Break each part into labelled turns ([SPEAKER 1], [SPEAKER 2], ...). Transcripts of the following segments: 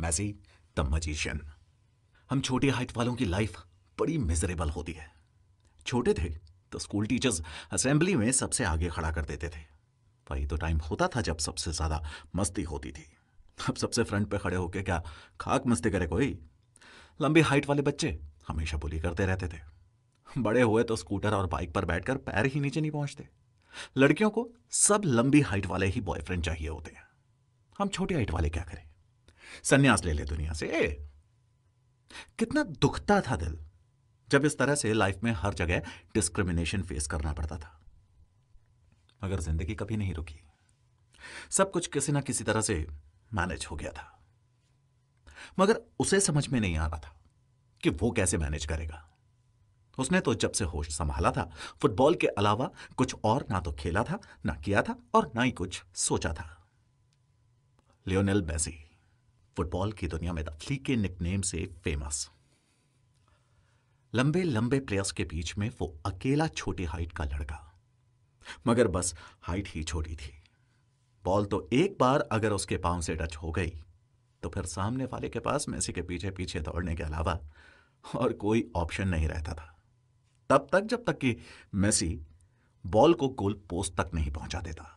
[SPEAKER 1] मैजी the magician हम छोटे height वालों की लाइफ बड़ी मिजरेबल होती है छोटे थे तो स्कूल टीचर्स असेंबली में सबसे आगे खड़ा कर देते थे वही तो टाइम होता था जब सबसे ज़्यादा मस्ती होती थी अब सबसे फ्रंट पे खड़े होके क्या खाक मस्ती करे कोई लंबी हाइट वाले बच्चे हमेशा बुली करते रहते थे बड़े हुए तो स्कूटर और बाइक पर बैठकर पैर ही नीचे नहीं पहुंचते लड़कियों को सब लंबी हाइट वाले ही बॉयफ्रेंड चाहिए होते हैं हम छोटी हाइट वाले क्या करें संन्यास ले ले दुनिया से कितना दुखता था दिल जब इस तरह से लाइफ में हर जगह डिस्क्रिमिनेशन फेस करना पड़ता था मगर जिंदगी कभी नहीं रुकी सब कुछ किसी ना किसी तरह से मैनेज हो गया था मगर उसे समझ में नहीं आ रहा था कि वो कैसे मैनेज करेगा उसने तो जब से होश संभाला था फुटबॉल के अलावा कुछ और ना तो खेला था ना किया था और ना ही कुछ सोचा था लियोनेल मेसी फुटबॉल की दुनिया में अतली के निकनेम से फेमस लंबे लंबे प्लेयर्स के बीच में वो अकेला छोटी हाइट का लड़का मगर बस हाइट ही छोटी थी बॉल तो एक बार अगर उसके पांव से टच हो गई तो फिर सामने वाले के पास मैसी के पीछे पीछे दौड़ने के अलावा और कोई ऑप्शन नहीं रहता था तब तक जब तक कि मैसी बॉल को गोल पोस्ट तक नहीं पहुंचा देता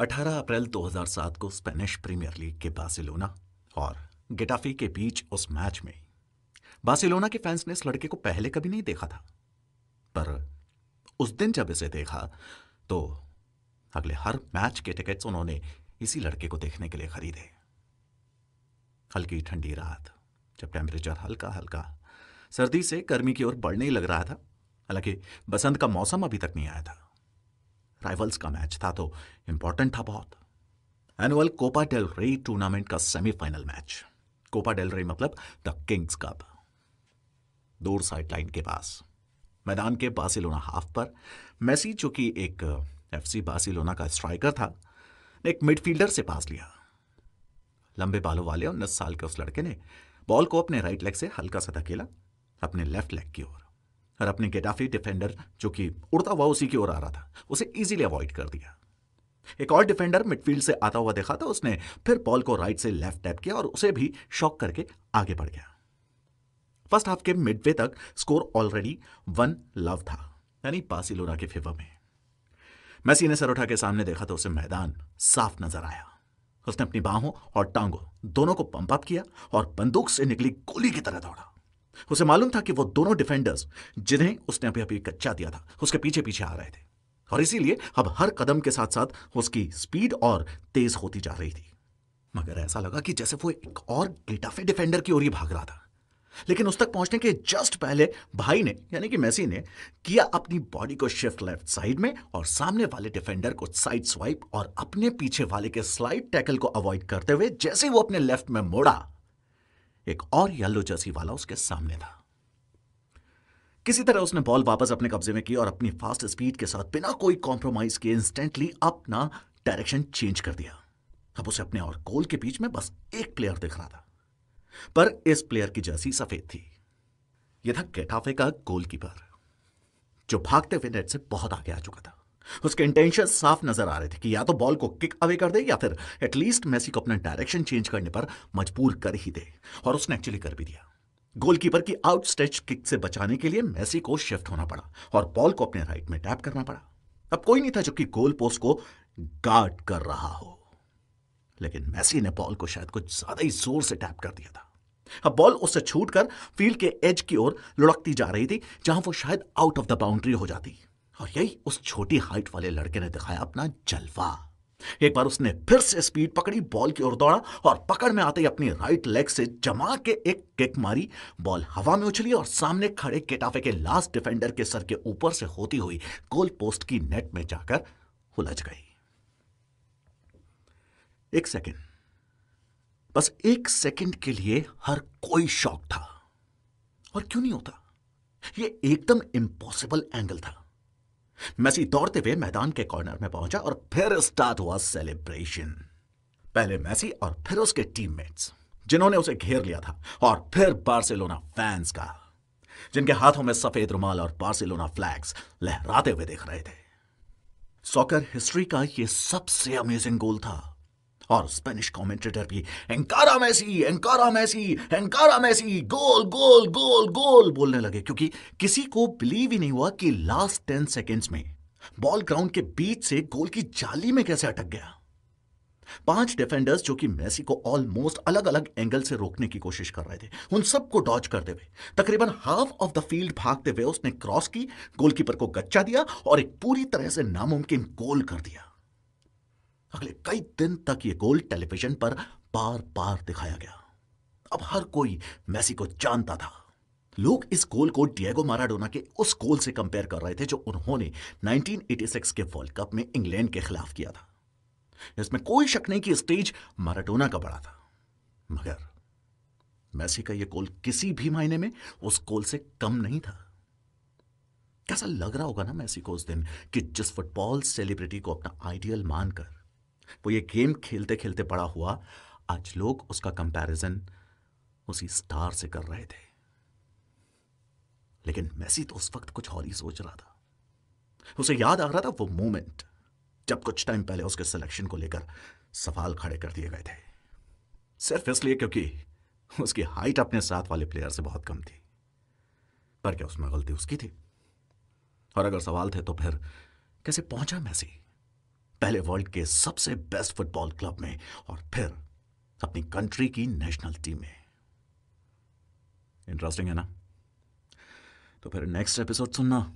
[SPEAKER 1] 18 अप्रैल 2007 को स्पेनिश प्रीमियर लीग के बार्सिलोना और गेटाफी के बीच उस मैच में बार्सिलोना के फैंस ने इस लड़के को पहले कभी नहीं देखा था पर उस दिन जब इसे देखा तो अगले हर मैच के टिकट्स उन्होंने इसी लड़के को देखने के लिए खरीदे हल्की ठंडी रात जब टेम्परेचर हल्का हल्का सर्दी से गर्मी की ओर बढ़ने ही लग रहा था हालांकि बसंत का मौसम अभी तक नहीं आया था राइवल्स का मैच था तो इंपॉर्टेंट था बहुत annual Copa del Rey tournament का semifinal match Copa del Rey मतलब द किंग्स कप दूर साइड लाइन के पास मैदान के बार्सिलोना हाफ पर मेसी जो कि एक एफसी बार्सिलोना का स्ट्राइकर था ने एक मिडफील्डर से पास लिया लंबे बालों वाले उन्नीस साल के उस लड़के ने बॉल को अपने राइट लेग से हल्का सा धकेला अपने लेफ्ट लेग की ओर और अपने गेटाफी डिफेंडर जो कि उड़ता हुआ उसी की ओर आ रहा था उसे इजीली अवॉइड कर दिया एक और डिफेंडर मिडफील्ड से आता हुआ देखा था तो उसने फिर बॉल को राइट से लेफ्ट टैप किया और उसे भी शॉक करके आगे बढ़ गया फर्स्ट हाफ के मिडवे तक स्कोर ऑलरेडी वन लव था यानी पासिलोरा के फेवर में मैसी ने सरोठा के सामने देखा तो उसे मैदान साफ नजर आया उसने अपनी बाहों और टांगों दोनों को पंप अप किया और बंदूक से निकली गोली की तरह दौड़ा उसे मालूम था कि वो दोनों डिफेंडर्स जिन्हें उसने अभी अभी कच्चा दिया था उसके पीछे पीछे आ रहे थे और इसीलिए अब हर कदम के साथ साथ उसकी स्पीड और तेज होती जा रही थी मगर ऐसा लगा कि जैसे वो एक और गेटाफे डिफेंडर की ओर ही भाग रहा था लेकिन उस तक पहुंचने के जस्ट पहले भाई ने यानी कि मैसी ने किया अपनी बॉडी को शिफ्ट लेफ्ट साइड में और सामने वाले डिफेंडर को साइड स्वाइप और अपने पीछे वाले के स्लाइड टैकल को अवॉइड करते हुए जैसे वो अपने लेफ्ट में मोड़ा एक और येलो जर्सी वाला उसके सामने था किसी तरह उसने बॉल वापस अपने कब्जे में की और अपनी फास्ट स्पीड के साथ बिना कोई कॉम्प्रोमाइज किए इंस्टेंटली अपना डायरेक्शन चेंज कर दिया अब उसे अपने और गोल के बीच में बस एक प्लेयर दिख रहा था पर इस प्लेयर की जर्सी सफेद थी यह था कैटाफे का गोलकीपर जो भागते हुए नेट से बहुत आगे आ चुका था उसके इंटेंशन साफ नजर आ रहे थे कि या तो बॉल को किक अवे कर दे या फिर एटलीस्ट मेसी को अपना डायरेक्शन चेंज करने पर मजबूर कर ही दे और उसने एक्चुअली कर भी दिया गोलकीपर की आउटस्ट्रेच किक से बचाने के लिए मेसी को शिफ्ट होना पड़ा और बॉल को अपने राइट में टैप करना पड़ा अब कोई नहीं था जो कि गोल पोस्ट को गार्ड कर रहा हो लेकिन मैसी ने बॉल को शायद कुछ ज्यादा ही जोर से टैप कर दिया था अब बॉल उससे छूटकर फील्ड के एज की ओर लुढ़कती जा रही थी जहां वो शायद आउट ऑफ द बाउंड्री हो जाती और यही उस छोटी हाइट वाले लड़के ने दिखाया अपना जलवा एक बार उसने फिर से स्पीड पकड़ी बॉल की ओर दौड़ा और पकड़ में आते ही अपनी राइट लेग से जमा के एक किक मारी बॉल हवा में उछली और सामने खड़े केटाफे के लास्ट डिफेंडर के सर के ऊपर से होती हुई गोल पोस्ट की नेट में जाकर उलझ गई एक सेकेंड बस एक सेकेंड के लिए हर कोई शौक था और क्यों नहीं होता यह एकदम इंपॉसिबल एंगल था मैसी दौड़ते हुए मैदान के कॉर्नर में पहुंचा और फिर स्टार्ट हुआ सेलिब्रेशन पहले मैसी और फिर उसके टीममेट्स जिन्होंने उसे घेर लिया था और फिर बार्सिलोना फैंस का जिनके हाथों में सफेद रुमाल और बार्सिलोना फ्लैग्स लहराते हुए देख रहे थे सॉकर हिस्ट्री का यह सबसे अमेजिंग गोल था और स्पेनिश कमेंटेटर भी एंकारा मैसी एंकारा मैसी एंकारा मैसी गोल गोल गोल गोल बोलने लगे क्योंकि किसी को बिलीव ही नहीं हुआ कि लास्ट टेन सेकेंड्स में बॉल ग्राउंड के बीच से गोल की जाली में कैसे अटक गया पांच डिफेंडर्स जो कि मेसी को ऑलमोस्ट अलग अलग एंगल से रोकने की कोशिश कर रहे थे उन सबको डॉच करते हुए तकरीबन हाफ ऑफ द फील्ड भागते हुए उसने क्रॉस की गोलकीपर को गच्चा दिया और एक पूरी तरह से नामुमकिन गोल कर दिया अगले कई दिन तक यह गोल टेलीविजन पर बार बार दिखाया गया अब हर कोई मैसी को जानता था लोग इस गोल को डिएगो माराडोना के उस गोल से कंपेयर कर रहे थे जो उन्होंने 1986 के वर्ल्ड कप में इंग्लैंड के खिलाफ किया था इसमें कोई शक नहीं कि स्टेज माराडोना का बड़ा था मगर मैसी का यह गोल किसी भी मायने में उस गोल से कम नहीं था कैसा लग रहा होगा ना मैसी को उस दिन कि जिस फुटबॉल सेलिब्रिटी को अपना आइडियल मानकर वो ये गेम खेलते खेलते बड़ा हुआ आज लोग उसका कंपैरिजन उसी स्टार से कर रहे थे लेकिन मैसी तो उस वक्त कुछ और ही सोच रहा था उसे याद आ रहा था वो मोमेंट जब कुछ टाइम पहले उसके सिलेक्शन को लेकर सवाल खड़े कर दिए गए थे सिर्फ इसलिए क्योंकि उसकी हाइट अपने साथ वाले प्लेयर से बहुत कम थी पर क्या उसमें गलती उसकी थी और अगर सवाल थे तो फिर कैसे पहुंचा मैसी पहले वर्ल्ड के सबसे बेस्ट फुटबॉल क्लब में और फिर अपनी कंट्री की नेशनल टीम में इंटरेस्टिंग है ना तो फिर नेक्स्ट एपिसोड सुनना